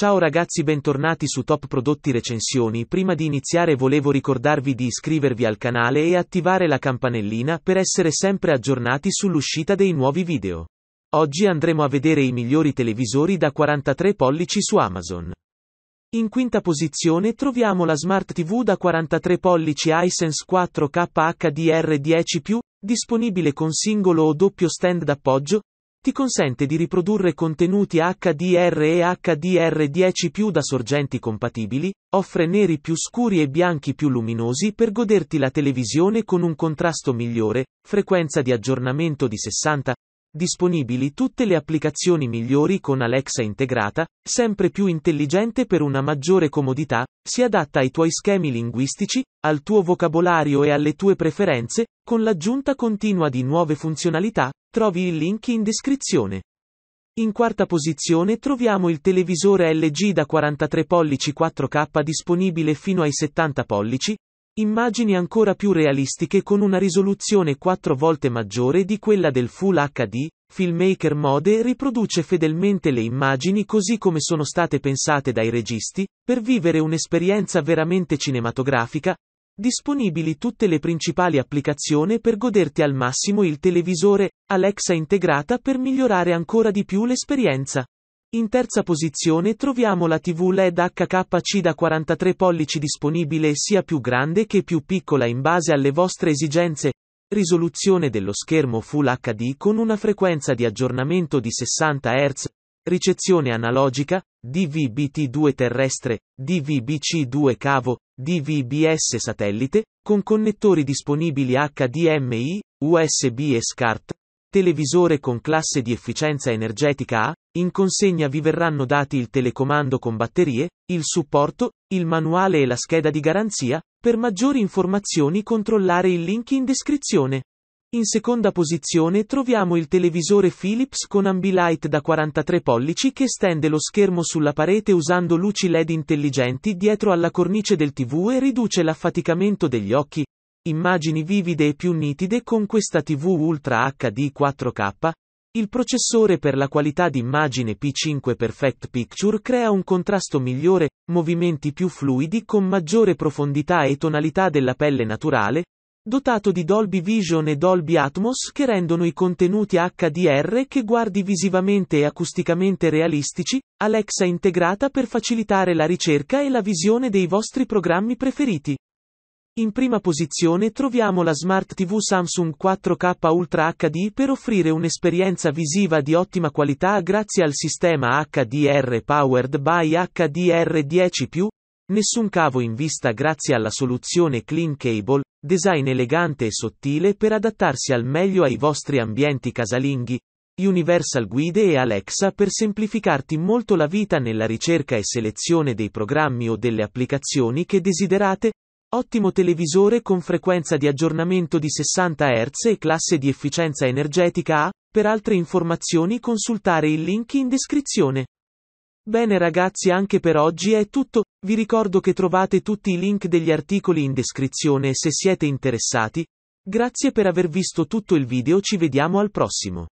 Ciao ragazzi bentornati su Top Prodotti Recensioni, prima di iniziare volevo ricordarvi di iscrivervi al canale e attivare la campanellina per essere sempre aggiornati sull'uscita dei nuovi video. Oggi andremo a vedere i migliori televisori da 43 pollici su Amazon. In quinta posizione troviamo la Smart TV da 43 pollici Hisense 4K HDR10+, disponibile con singolo o doppio stand d'appoggio, ti consente di riprodurre contenuti HDR e HDR10 più da sorgenti compatibili, offre neri più scuri e bianchi più luminosi per goderti la televisione con un contrasto migliore, frequenza di aggiornamento di 60, Disponibili tutte le applicazioni migliori con Alexa integrata, sempre più intelligente per una maggiore comodità, si adatta ai tuoi schemi linguistici, al tuo vocabolario e alle tue preferenze, con l'aggiunta continua di nuove funzionalità, trovi il link in descrizione. In quarta posizione troviamo il televisore LG da 43 pollici 4K disponibile fino ai 70 pollici, Immagini ancora più realistiche con una risoluzione quattro volte maggiore di quella del Full HD, Filmmaker Mode riproduce fedelmente le immagini così come sono state pensate dai registi, per vivere un'esperienza veramente cinematografica, disponibili tutte le principali applicazioni per goderti al massimo il televisore, Alexa integrata per migliorare ancora di più l'esperienza. In terza posizione troviamo la TV LED HKC da 43 pollici disponibile sia più grande che più piccola in base alle vostre esigenze, risoluzione dello schermo Full HD con una frequenza di aggiornamento di 60 Hz, ricezione analogica, DVB-T2 terrestre, DVB-C2 cavo, DVB-S satellite, con connettori disponibili HDMI, USB e SCART, Televisore con classe di efficienza energetica A, in consegna vi verranno dati il telecomando con batterie, il supporto, il manuale e la scheda di garanzia, per maggiori informazioni controllare il link in descrizione. In seconda posizione troviamo il televisore Philips con Ambilight da 43 pollici che stende lo schermo sulla parete usando luci LED intelligenti dietro alla cornice del TV e riduce l'affaticamento degli occhi, immagini vivide e più nitide con questa TV Ultra HD 4K, il processore per la qualità d'immagine P5 Perfect Picture crea un contrasto migliore, movimenti più fluidi con maggiore profondità e tonalità della pelle naturale, dotato di Dolby Vision e Dolby Atmos che rendono i contenuti HDR che guardi visivamente e acusticamente realistici, Alexa integrata per facilitare la ricerca e la visione dei vostri programmi preferiti. In prima posizione troviamo la Smart TV Samsung 4K Ultra HD per offrire un'esperienza visiva di ottima qualità grazie al sistema HDR powered by HDR10+, nessun cavo in vista grazie alla soluzione Clean Cable, design elegante e sottile per adattarsi al meglio ai vostri ambienti casalinghi, Universal Guide e Alexa per semplificarti molto la vita nella ricerca e selezione dei programmi o delle applicazioni che desiderate, Ottimo televisore con frequenza di aggiornamento di 60 Hz e classe di efficienza energetica A. Per altre informazioni consultare il link in descrizione. Bene ragazzi anche per oggi è tutto, vi ricordo che trovate tutti i link degli articoli in descrizione se siete interessati. Grazie per aver visto tutto il video ci vediamo al prossimo.